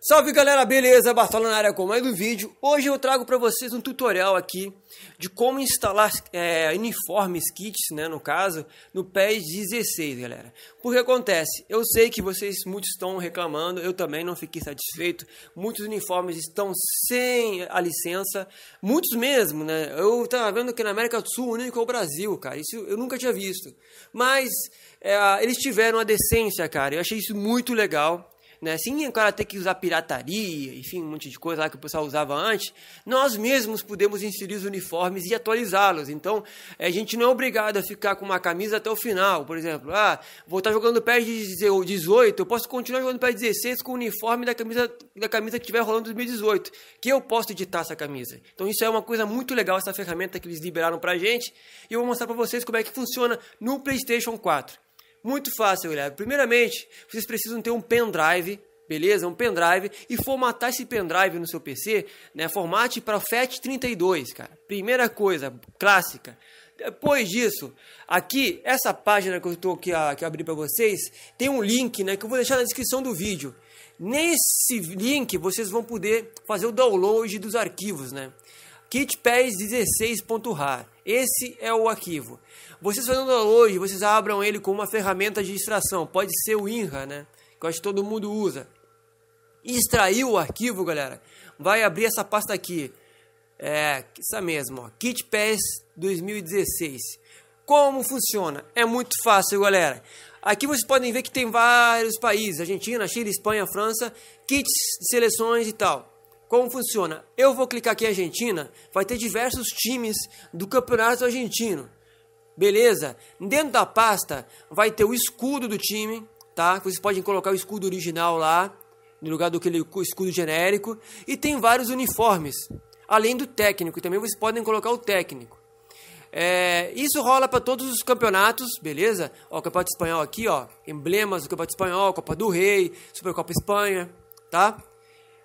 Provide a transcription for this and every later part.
Salve galera, beleza? Bartolo na área com mais um vídeo. Hoje eu trago para vocês um tutorial aqui de como instalar é, uniformes, kits, né, no caso, no PES 16, galera. Porque acontece, eu sei que vocês muitos estão reclamando, eu também não fiquei satisfeito. Muitos uniformes estão sem a licença, muitos mesmo, né? Eu tava vendo que na América do Sul, o único é o Brasil, cara. Isso eu nunca tinha visto. Mas é, eles tiveram a decência, cara. Eu achei isso muito legal né? Sem agora ter que usar pirataria, enfim, um monte de coisa lá que o pessoal usava antes, nós mesmos podemos inserir os uniformes e atualizá-los. Então, é, a gente não é obrigado a ficar com uma camisa até o final, por exemplo. Ah, vou estar tá jogando pé de 18, eu posso continuar jogando pé de 16 com o uniforme da camisa, da camisa que estiver rolando em 2018, que eu posso editar essa camisa. Então, isso é uma coisa muito legal, essa ferramenta que eles liberaram pra gente, e eu vou mostrar pra vocês como é que funciona no PlayStation 4. Muito fácil, galera. Primeiramente, vocês precisam ter um pendrive beleza? Um pendrive e formatar esse pendrive no seu PC, né? Formate para FAT32, cara. Primeira coisa clássica. Depois disso, aqui essa página que eu estou aqui a, que eu abri para vocês tem um link, né? Que eu vou deixar na descrição do vídeo. Nesse link vocês vão poder fazer o download dos arquivos, né? kitpads16.rar. Esse é o arquivo. Vocês fazendo hoje, vocês abram ele com uma ferramenta de extração. Pode ser o INRA, né? Que eu acho que todo mundo usa. Extraiu o arquivo, galera. Vai abrir essa pasta aqui. É, essa mesmo, ó. Kit PES 2016. Como funciona? É muito fácil, galera. Aqui vocês podem ver que tem vários países, Argentina, Chile, Espanha, França, kits de seleções e tal. Como funciona? Eu vou clicar aqui em Argentina, vai ter diversos times do Campeonato Argentino. Beleza? Dentro da pasta vai ter o escudo do time, tá? Vocês podem colocar o escudo original lá, no lugar do aquele escudo genérico. E tem vários uniformes, além do técnico. Também vocês podem colocar o técnico. É, isso rola para todos os campeonatos, beleza? Ó, o Campeonato Espanhol aqui, ó. Emblemas do Campeonato Espanhol, Copa do Rei, Supercopa Espanha, tá?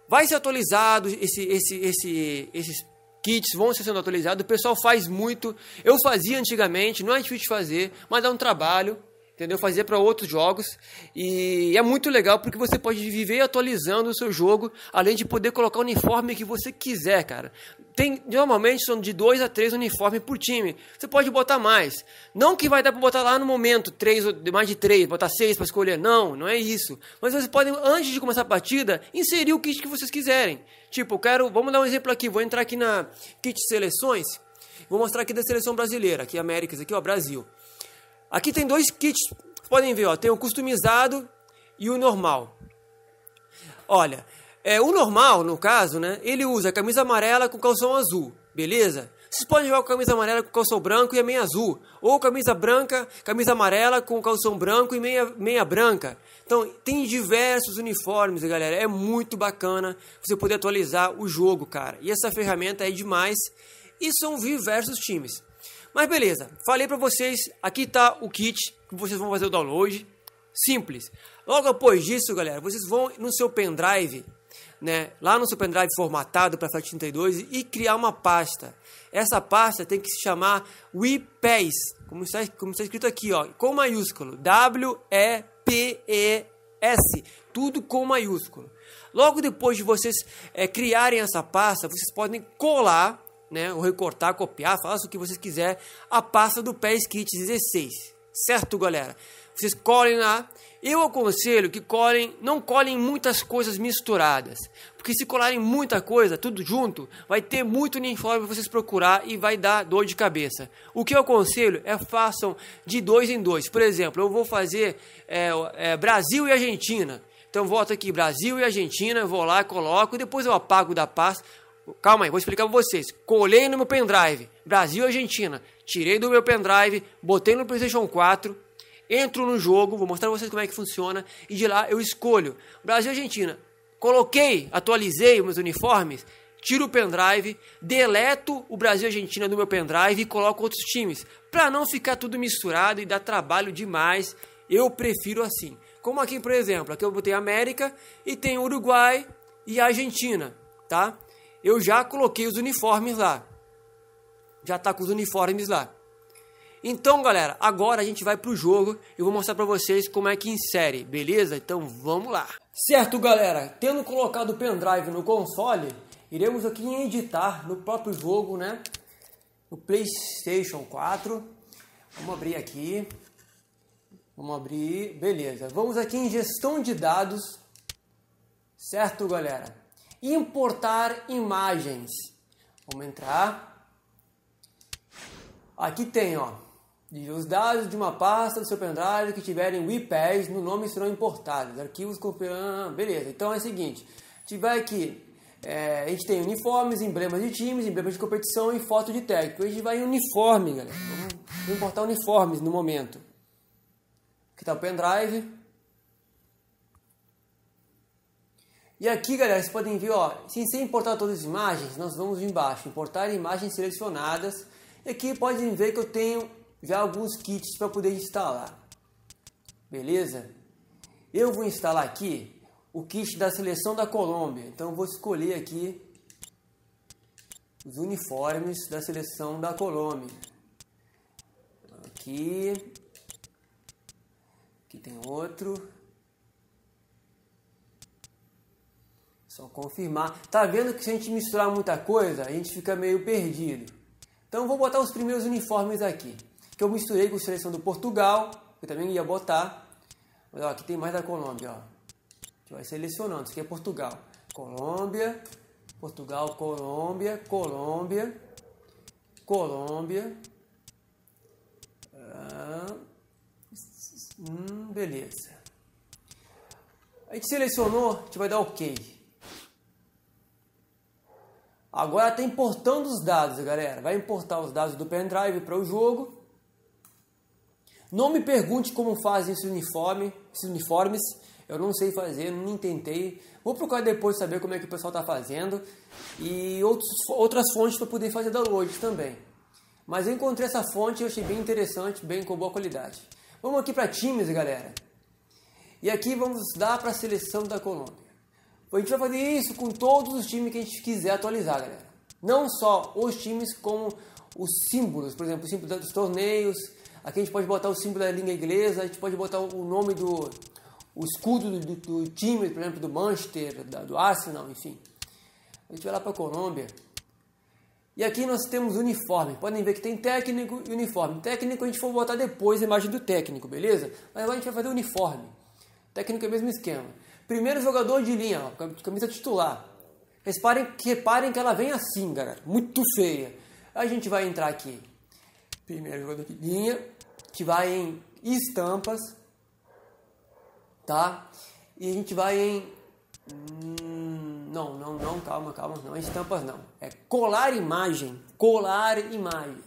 Vai ser atualizado esse, esse, esse, esses kits vão ser sendo atualizados, o pessoal faz muito. Eu fazia antigamente, não é difícil de fazer, mas dá um trabalho, entendeu? Fazer para outros jogos. E é muito legal porque você pode viver atualizando o seu jogo, além de poder colocar o uniforme que você quiser, cara. Tem, normalmente são de dois a três uniformes por time. Você pode botar mais. Não que vai dar para botar lá no momento três, mais de três, botar seis para escolher. Não, não é isso. Mas vocês podem, antes de começar a partida, inserir o kit que vocês quiserem. Tipo, eu quero. Vamos dar um exemplo aqui. Vou entrar aqui na kit seleções. Vou mostrar aqui da seleção brasileira, aqui Américas, aqui o Brasil. Aqui tem dois kits, podem ver, ó, tem o customizado e o normal. Olha, é, o normal, no caso, né, ele usa camisa amarela com calção azul, beleza? Vocês podem jogar com camisa amarela com calção branco e a meia azul. Ou camisa branca, camisa amarela com calção branco e meia, meia branca. Então, tem diversos uniformes, galera. É muito bacana você poder atualizar o jogo, cara. E essa ferramenta é demais. E são diversos times. Mas beleza, falei para vocês, aqui tá o kit que vocês vão fazer o download, simples. Logo após disso, galera, vocês vão no seu pendrive, né, lá no seu pendrive formatado para FAT 32 e criar uma pasta. Essa pasta tem que se chamar WePays, como está, como está escrito aqui, ó, com maiúsculo, W E P E S, tudo com maiúsculo. Logo depois de vocês é, criarem essa pasta, vocês podem colar né, ou recortar, copiar, faça o que vocês quiser, a pasta do PES Kit 16, certo, galera? Vocês colhem lá. Eu aconselho que colhem, não colhem muitas coisas misturadas, porque se colarem muita coisa, tudo junto, vai ter muito uniforme para vocês procurar e vai dar dor de cabeça. O que eu aconselho é façam de dois em dois. Por exemplo, eu vou fazer é, é, Brasil e Argentina. Então volto aqui Brasil e Argentina, vou lá, coloco, depois eu apago da pasta, Calma aí, vou explicar pra vocês. Colei no meu pendrive, Brasil e Argentina. Tirei do meu pendrive, botei no PlayStation 4, entro no jogo, vou mostrar pra vocês como é que funciona, e de lá eu escolho Brasil e Argentina. Coloquei, atualizei meus uniformes, tiro o pendrive, deleto o Brasil e Argentina do meu pendrive e coloco outros times. Pra não ficar tudo misturado e dar trabalho demais, eu prefiro assim. Como aqui, por exemplo, aqui eu botei América e tem Uruguai e Argentina, tá? eu já coloquei os uniformes lá. Já está com os uniformes lá. Então, galera, agora a gente vai pro jogo e vou mostrar para vocês como é que insere, beleza? Então, vamos lá. Certo, galera, tendo colocado o pendrive no console, iremos aqui em editar no próprio jogo, né? No PlayStation 4. Vamos abrir aqui. Vamos abrir, beleza. Vamos aqui em gestão de dados. Certo, galera? importar imagens. Vamos entrar. Aqui tem, ó. Os dados de uma pasta do seu pendrive que tiverem WIPAS no nome serão importados. Arquivos com... Ah, beleza. Então é o seguinte. Tiver aqui... É, a gente tem uniformes, emblemas de times, emblemas de competição e foto de técnico. A gente vai em uniforme, galera. Vamos importar uniformes no momento. Aqui está o pendrive. E aqui, galera, vocês podem ver, ó, sem ser importar todas as imagens, nós vamos embaixo, importar imagens selecionadas. E aqui podem ver que eu tenho já alguns kits para poder instalar. Beleza? Eu vou instalar aqui o kit da seleção da Colômbia. Então vou escolher aqui os uniformes da seleção da Colômbia. Aqui. Aqui tem outro. Só confirmar. Tá vendo que se a gente misturar muita coisa, a gente fica meio perdido. Então vou botar os primeiros uniformes aqui. Que eu misturei com a seleção do Portugal, que eu também ia botar. Mas ó, aqui tem mais da Colômbia, ó. A gente vai selecionando. Isso aqui é Portugal. Colômbia, Portugal, Colômbia, Colômbia, Colômbia. Ah, hum, beleza. A gente selecionou, a gente vai dar OK. Agora está importando os dados, galera. Vai importar os dados do pendrive para o jogo. Não me pergunte como fazem esse uniforme, esses uniformes. Eu não sei fazer, nem tentei. Vou procurar depois saber como é que o pessoal está fazendo e outros, outras fontes para poder fazer download também. Mas eu encontrei essa fonte e achei bem interessante, bem com boa qualidade. Vamos aqui para times, galera. E aqui vamos dar para a seleção da Colômbia. Então, a gente vai fazer isso com todos os times que a gente quiser atualizar, galera. Não só os times, como os símbolos, por exemplo, o símbolo dos torneios. Aqui a gente pode botar o símbolo da língua inglesa, a gente pode botar o nome do o escudo do, do, do time, por exemplo, do Manchester, da, do Arsenal, enfim. A gente vai lá para a Colômbia. E aqui nós temos uniforme. Podem ver que tem técnico e uniforme. Técnico a gente for botar depois a imagem do técnico, beleza? Mas agora a gente vai fazer uniforme. Técnico é o mesmo esquema. Primeiro jogador de linha, ó, camisa titular. Reparem, reparem que ela vem assim, galera. Muito feia. A gente vai entrar aqui. Primeiro jogador de linha, que vai em estampas, tá? E a gente vai em. Hum, não, não, não, calma, calma, não é estampas, não. É colar imagem. Colar imagem.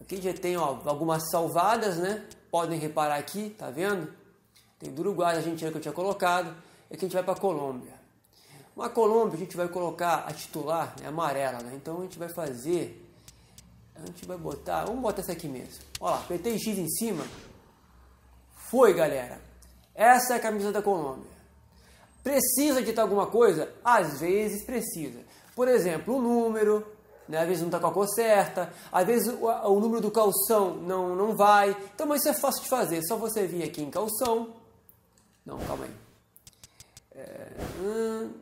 Aqui já tem ó, algumas salvadas, né? Podem reparar aqui, tá vendo? Tem do Uruguai, a Argentina que eu tinha colocado. E aqui a gente vai para a Colômbia. Na Colômbia a gente vai colocar a titular, né, amarela, né? Então a gente vai fazer, a gente vai botar, vamos botar essa aqui mesmo. Olha lá, apertei X em cima. Foi, galera. Essa é a camisa da Colômbia. Precisa de alguma coisa? Às vezes precisa. Por exemplo, o número, né? às vezes não está com a cor certa, às vezes o, o número do calção não, não vai. Então, mas isso é fácil de fazer, é só você vir aqui em calção, não, calma aí. É, hum,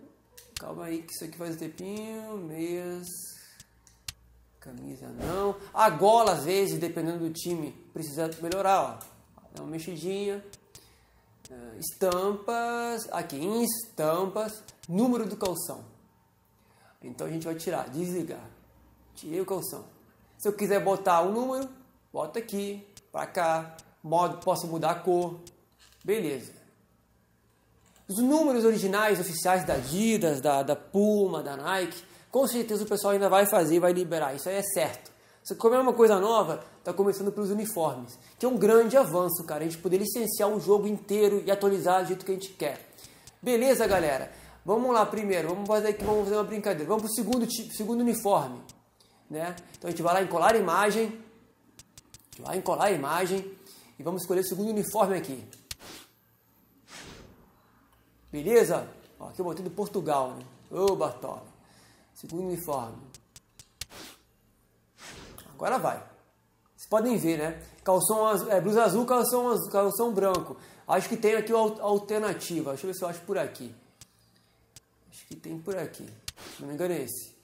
calma aí que isso aqui faz um tempinho. Meias. Camisa não. A gola, às vezes, dependendo do time, precisa melhorar, ó. Dá uma mexidinha. É, estampas. Aqui, em estampas, número do calção. Então a gente vai tirar, desligar. Tirei o calção. Se eu quiser botar um número, bota aqui, pra cá. Modo, posso mudar a cor. Beleza. Os números originais oficiais da Adidas, da, da Puma, da Nike, com certeza o pessoal ainda vai fazer, vai liberar, isso aí é certo. Se que é uma coisa nova, está começando pelos uniformes, que é um grande avanço, cara, a gente poder licenciar um jogo inteiro e atualizar do jeito que a gente quer. Beleza, galera? Vamos lá primeiro, vamos fazer aqui, vamos fazer uma brincadeira. Vamos pro segundo, segundo uniforme, né? Então a gente vai lá encolar a imagem, a gente vai encolar a imagem e vamos escolher o segundo uniforme aqui. Beleza? Ó, aqui eu botei do Portugal, né? Ô, Bartola. Segundo uniforme. Agora vai. Vocês podem ver, né? Calção, é, blusa azul, calção, azul, calção branco. Acho que tem aqui a alternativa. Deixa eu ver se eu acho por aqui. Acho que tem por aqui. Se não me engano é esse.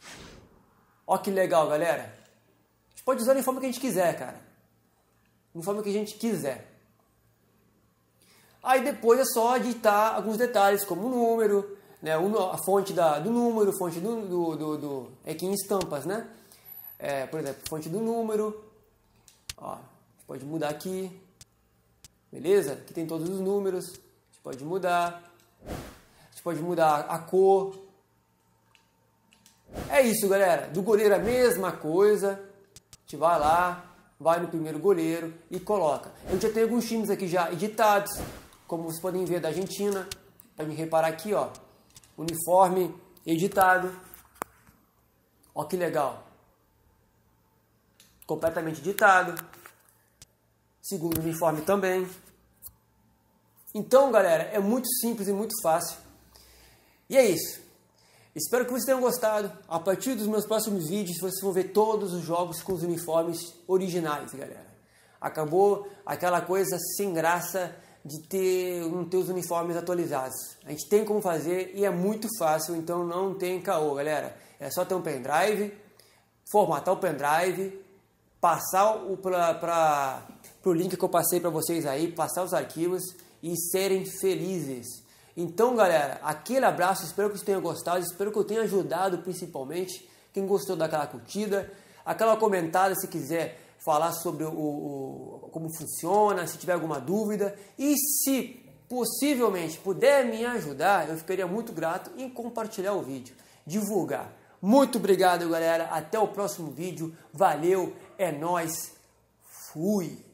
Ó que legal, galera. A gente pode usar o uniforme que a gente quiser, cara. Uniforme que a gente quiser. Aí depois é só editar alguns detalhes, como o número, né, a fonte da, do número, fonte do, do, do, do é que em estampas, né? É, por exemplo, fonte do número, ó, pode mudar aqui, beleza? Aqui tem todos os números, a gente pode mudar, a gente pode mudar a cor. É isso, galera. Do goleiro é a mesma coisa. A gente vai lá, vai no primeiro goleiro e coloca. Eu já tenho alguns times aqui já editados, como vocês podem ver, da Argentina. Podem reparar aqui, ó, uniforme editado. Ó que legal. Completamente editado. Segundo uniforme também. Então, galera, é muito simples e muito fácil. E é isso. Espero que vocês tenham gostado. A partir dos meus próximos vídeos, vocês vão ver todos os jogos com os uniformes originais, galera. Acabou aquela coisa sem graça de ter, não ter os uniformes atualizados. A gente tem como fazer e é muito fácil, então não tem caô, galera. É só ter um pendrive, formatar o pendrive, passar o para o link que eu passei para vocês aí, passar os arquivos e serem felizes. Então, galera, aquele abraço, espero que vocês tenham gostado, espero que eu tenha ajudado principalmente. Quem gostou daquela curtida, aquela comentada se quiser falar sobre o, o, como funciona, se tiver alguma dúvida. E se possivelmente puder me ajudar, eu ficaria muito grato em compartilhar o vídeo, divulgar. Muito obrigado, galera. Até o próximo vídeo. Valeu, é nós. Fui.